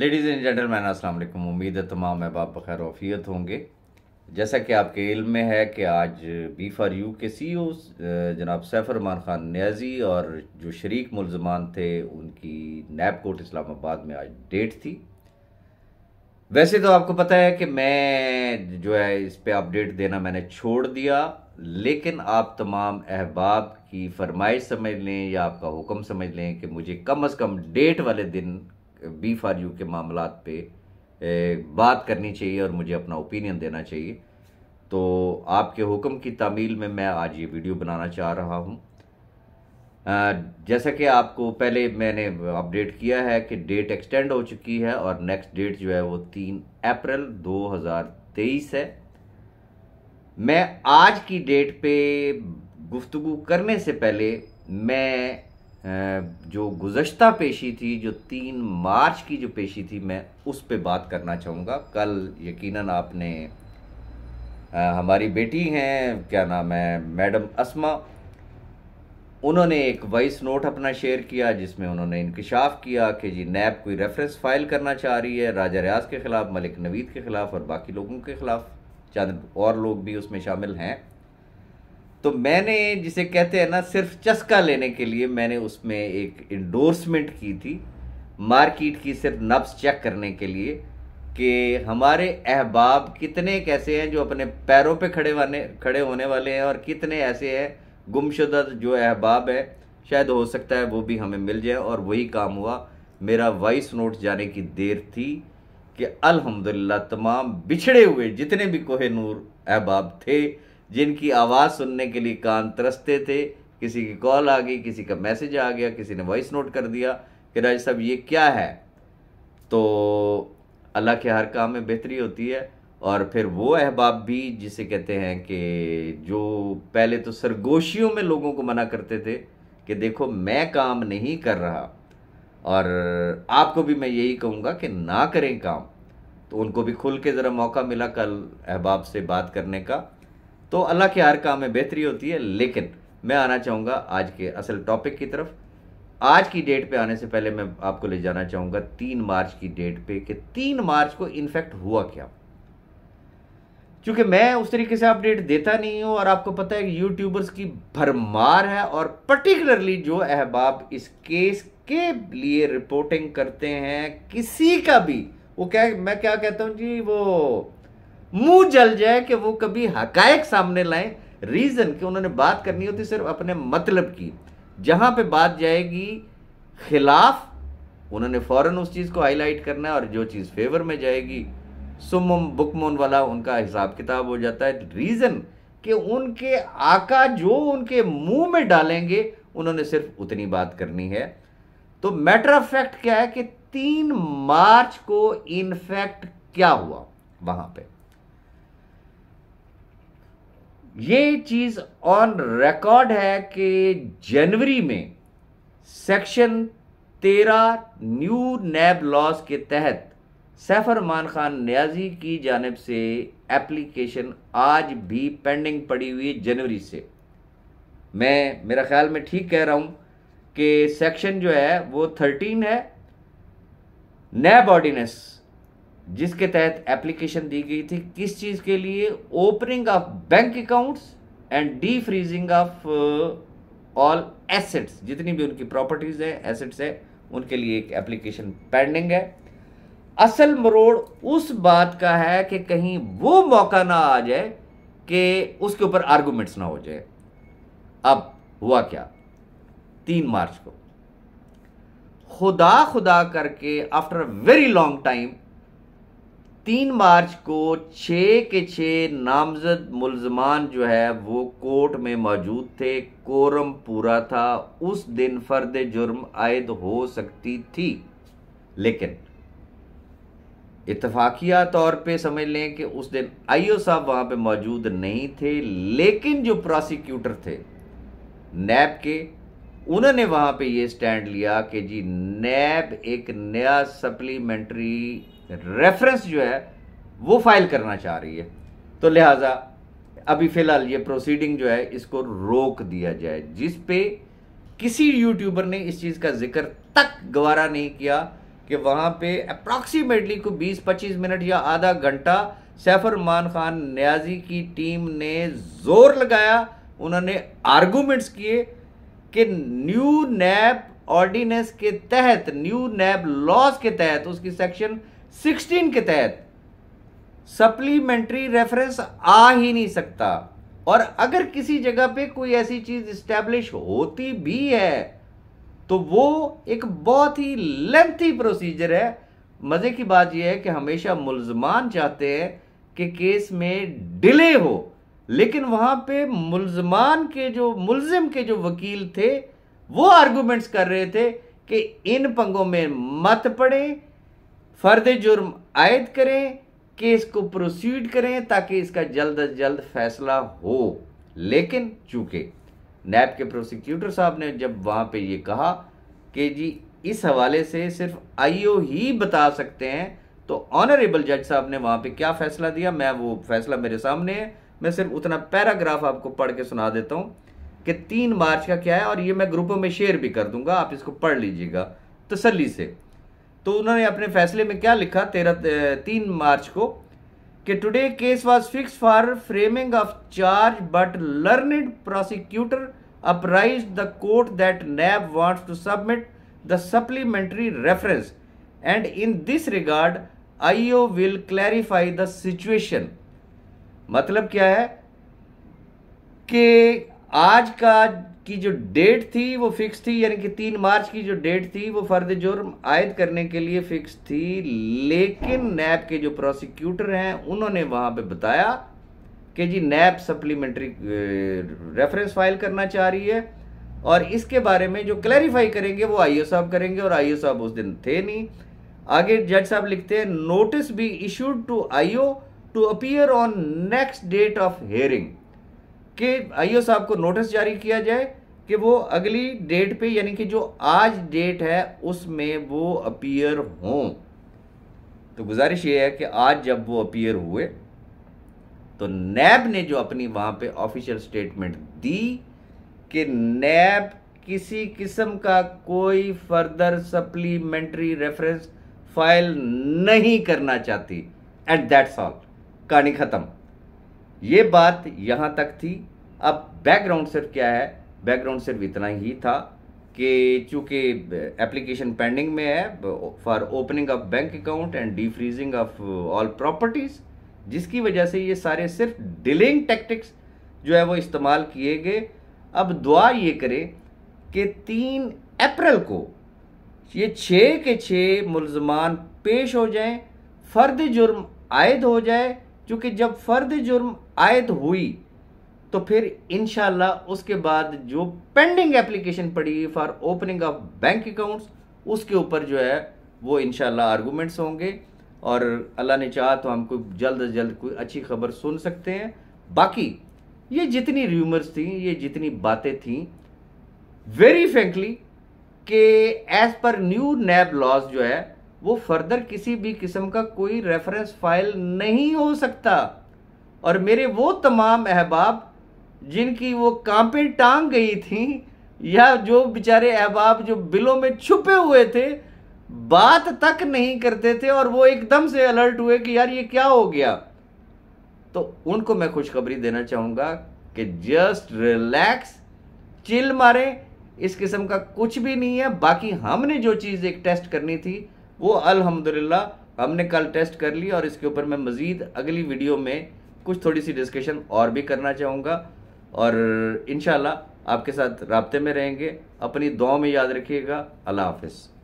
ladies and gentleman अस्सलाम वालेकुम उम्मीद है तमाम अहबाब बखैर वफ़ीत होंगे जैसा कि आपके इल्म में है कि आज बी फॉर यू के सी ओ e जनाब सैफरमान ख़ान न्याजी और जो शरीक मुलजमान थे उनकी नैब कोर्ट इस्लामाबाद में आज डेट थी वैसे तो आपको पता है कि मैं जो है इस पर अपडेट देना मैंने छोड़ दिया लेकिन आप तमाम अहबाब की फरमाइश समझ लें या आपका हुक्म समझ लें कि मुझे कम अज़ कम डेट वाले दिन बी फॉर यू के मामला पे बात करनी चाहिए और मुझे अपना ओपिनियन देना चाहिए तो आपके हुक्म की तामील में मैं आज ये वीडियो बनाना चाह रहा हूँ जैसा कि आपको पहले मैंने अपडेट किया है कि डेट एक्सटेंड हो चुकी है और नेक्स्ट डेट जो है वो तीन अप्रैल 2023 है मैं आज की डेट पे गुफ्तु करने से पहले मैं जो गुजशत पेशी थी जो तीन मार्च की जो पेशी थी मैं उस पर बात करना चाहूँगा कल यकीनन आपने हमारी बेटी हैं क्या नाम है मैडम असमा उन्होंने एक वॉइस नोट अपना शेयर किया जिसमें उन्होंने इंकशाफ किया कि जी नैब कोई रेफरेंस फाइल करना चाह रही है राजा रियाज के ख़िलाफ़ मलिक नवीद के ख़िलाफ़ और बाकी लोगों के ख़िलाफ़ चंद और लोग भी उसमें शामिल हैं तो मैंने जिसे कहते हैं ना सिर्फ चस्का लेने के लिए मैंने उसमें एक इंडोर्समेंट की थी मार्केट की सिर्फ नब्स चेक करने के लिए कि हमारे अहबाब कितने कैसे हैं जो अपने पैरों पे खड़े वाने खड़े होने वाले हैं और कितने ऐसे हैं गुमशुदा जो अहबाब है शायद हो सकता है वो भी हमें मिल जाए और वही काम हुआ मेरा वॉइस नोट जाने की देर थी कि अल्हम्दुलिल्लाह तमाम बिछड़े हुए जितने भी कोहे नूर अहबाब थे जिनकी आवाज़ सुनने के लिए कान तरसते थे किसी की कॉल आ गई किसी का मैसेज आ गया किसी ने वॉइस नोट कर दिया कि राज साहब ये क्या है तो अल्लाह के हर काम में बेहतरी होती है और फिर वो अहबाब भी जिसे कहते हैं कि जो पहले तो सरगोशियों में लोगों को मना करते थे कि देखो मैं काम नहीं कर रहा और आपको भी मैं यही कहूँगा कि ना करें काम तो उनको भी खुल के ज़रा मौका मिला कल अहबाब से बात करने का तो अल्लाह के हर काम में बेहतरी होती है लेकिन मैं आना चाहूँगा आज के असल टॉपिक की तरफ आज की डेट पे आने से पहले मैं आपको ले जाना चाहूँगा तीन मार्च की डेट पे कि तीन मार्च को इन्फेक्ट हुआ क्या क्योंकि मैं उस तरीके से अपडेट देता नहीं हूँ और आपको पता है कि यूट्यूबर्स की भरमार है और पर्टिकुलरली जो अहबाब इस केस के लिए रिपोर्टिंग करते हैं किसी का भी वो क्या मैं क्या कहता हूँ जी वो मुंह जल जाए कि वो कभी हकायक सामने लाए रीज़न कि उन्होंने बात करनी होती सिर्फ अपने मतलब की जहाँ पे बात जाएगी खिलाफ उन्होंने फ़ौरन उस चीज़ को हाईलाइट करना है और जो चीज़ फेवर में जाएगी सुम बुकमोन वाला उनका हिसाब किताब हो जाता है रीज़न कि उनके आका जो उनके मुंह में डालेंगे उन्होंने सिर्फ उतनी बात करनी है तो मैटर ऑफ फैक्ट क्या है कि तीन मार्च को इनफैक्ट क्या हुआ वहां पे ये चीज़ ऑन रिकॉर्ड है कि जनवरी में सेक्शन तेरह न्यू नैब लॉज के तहत सैफर मान खान न्याजी की जानब से एप्लीकेशन आज भी पेंडिंग पड़ी हुई है जनवरी से मैं मेरा ख्याल में ठीक कह रहा हूँ कि सेक्शन जो है वो थर्टीन है नैब ऑर्डिनेंस जिसके तहत एप्लीकेशन दी गई थी किस चीज़ के लिए opening of bank accounts and defreezing of all assets जितनी भी उनकी प्रॉपर्टीज़ है एसेट्स है उनके लिए एक एप्लीकेशन पेंडिंग है असल मरोड़ उस बात का है कि कहीं वो मौका ना आ जाए कि उसके ऊपर आर्गूमेंट्स ना हो जाए अब हुआ क्या तीन मार्च को खुदा खुदा करके after a very long time तीन मार्च को छः के छः नामजद मुलजमान जो है वो कोर्ट में मौजूद थे कोरम पूरा था उस दिन फर्द जुर्म आयद हो सकती थी लेकिन इतफाकिया तौर पे समझ लें कि उस दिन आईओ साहब वहां पे मौजूद नहीं थे लेकिन जो प्रोसिक्यूटर थे नैब के उन्होंने वहां पे ये स्टैंड लिया कि जी नैब एक नया सप्लीमेंट्री रेफरेंस जो है वो फाइल करना चाह रही है तो लिहाजा अभी फ़िलहाल ये प्रोसीडिंग जो है इसको रोक दिया जाए जिस पे किसी यूट्यूबर ने इस चीज़ का जिक्र तक गवारा नहीं किया कि वहां पे अप्रॉक्सीमेटली को 20-25 मिनट या आधा घंटा सैफरमान खान न्याजी की टीम ने जोर लगाया उन्होंने आर्गूमेंट्स किए कि न्यू नैब ऑर्डिनेंस के तहत न्यू नैब लॉज के तहत उसकी सेक्शन सिक्सटीन के तहत सप्लीमेंट्री रेफरेंस आ ही नहीं सकता और अगर किसी जगह पे कोई ऐसी चीज स्टैब्लिश होती भी है तो वो एक बहुत ही लेंथी प्रोसीजर है मज़े की बात यह है कि हमेशा मुलजमान चाहते हैं कि केस में डिले हो लेकिन वहाँ पे मुलजमान के जो मुलजिम के जो वकील थे वो आर्गूमेंट्स कर रहे थे कि इन पंगों में मत पड़े फर्द जुर्म आयद करें केस को प्रोसीड करें ताकि इसका जल्द अज जल्द फैसला हो लेकिन चूंकि नैब के प्रोसिक्यूटर साहब ने जब वहाँ पे ये कहा कि जी इस हवाले से सिर्फ आईओ ही बता सकते हैं तो ऑनरेबल जज साहब ने वहाँ पे क्या फैसला दिया मैं वो फैसला मेरे सामने है मैं सिर्फ उतना पैराग्राफ आपको पढ़ के सुना देता हूँ कि तीन मार्च का क्या है और ये मैं ग्रुपों में शेयर भी कर दूंगा आप इसको पढ़ लीजिएगा तसली से तो उन्होंने अपने फैसले में क्या लिखा तेरह तीन मार्च को कि today case was fix for framing of charge but learned prosecutor apprise the court that NAB wants to submit the supplementary reference and in this regard IO will clarify the situation मतलब क्या है कि आज का की जो डेट थी वो फिक्स थी यानी कि तीन मार्च की जो डेट थी वो फर्द जुर्म आयद करने के लिए फिक्स थी लेकिन नैब के जो प्रोसिक्यूटर हैं उन्होंने वहाँ पे बताया कि जी नैब सप्लीमेंट्री रेफरेंस फाइल करना चाह रही है और इसके बारे में जो क्लैरिफाई करेंगे वो आईओ साहब करेंगे और आईओ साहब उस दिन थे नहीं आगे जज साहब लिखते हैं notice be issued to IO to appear on next date of hearing कि आईओ साहब को नोटिस जारी किया जाए कि वो अगली डेट पे यानी कि जो आज डेट है उसमें वो अपीयर हों तो गुजारिश ये है कि आज जब वो अपीयर हुए तो नैब ने जो अपनी वहां पे ऑफिशियल स्टेटमेंट दी कि नैब किसी किस्म का कोई फर्दर सप्लीमेंट्री रेफरेंस फाइल नहीं करना चाहती एट दैट्स ऑल कहानी ख़त्म ये बात यहाँ तक थी अब बैकग्राउंड सिर्फ क्या है बैकग्राउंड सिर्फ इतना ही था कि चूंकि एप्लीकेशन पेंडिंग में है for opening of bank account and defreezing of all properties जिसकी वजह से ये सारे सिर्फ डिलेइंग टैक्टिक्स जो है वो इस्तेमाल किए गए अब दुआ ये करें कि तीन अप्रैल को ये छः के छः मुलजमान पेश हो जाएं फर्द जुर्म आयद हो जाए क्योंकि जब फर्द जुर्म आयद हुई तो फिर इनशाला उसके बाद जो पेंडिंग एप्लीकेशन पड़ी for opening of bank accounts उसके ऊपर जो है वो इनशाला आर्गूमेंट्स होंगे और अल्लाह ने चाहा तो हम कोई जल्द अज जल्द कोई अच्छी खबर सुन सकते हैं बाकी ये जितनी र्यूमर्स थी ये जितनी बातें थी वेरी फ्रेंकली कि as per new NAB laws जो है वो फर्दर किसी भी किस्म का कोई रेफरेंस फाइल नहीं हो सकता और मेरे वो तमाम अहबाब जिनकी वो कांपें टांग गई थी या जो बेचारे अहबाब जो बिलों में छुपे हुए थे बात तक नहीं करते थे और वो एकदम से अलर्ट हुए कि यार ये क्या हो गया तो उनको मैं खुशखबरी देना चाहूँगा कि जस्ट रिलैक्स चिल मारें इस किस्म का कुछ भी नहीं है बाकी हमने जो चीज़ एक टेस्ट करनी थी वो अलहमदिल्ला हमने कल टेस्ट कर ली और इसके ऊपर मैं मज़ीद अगली वीडियो में कुछ थोड़ी सी डिस्कशन और भी करना चाहूँगा और इन आपके साथ रबते में रहेंगे अपनी दुआ में याद रखिएगा अल्लाह हाफिज़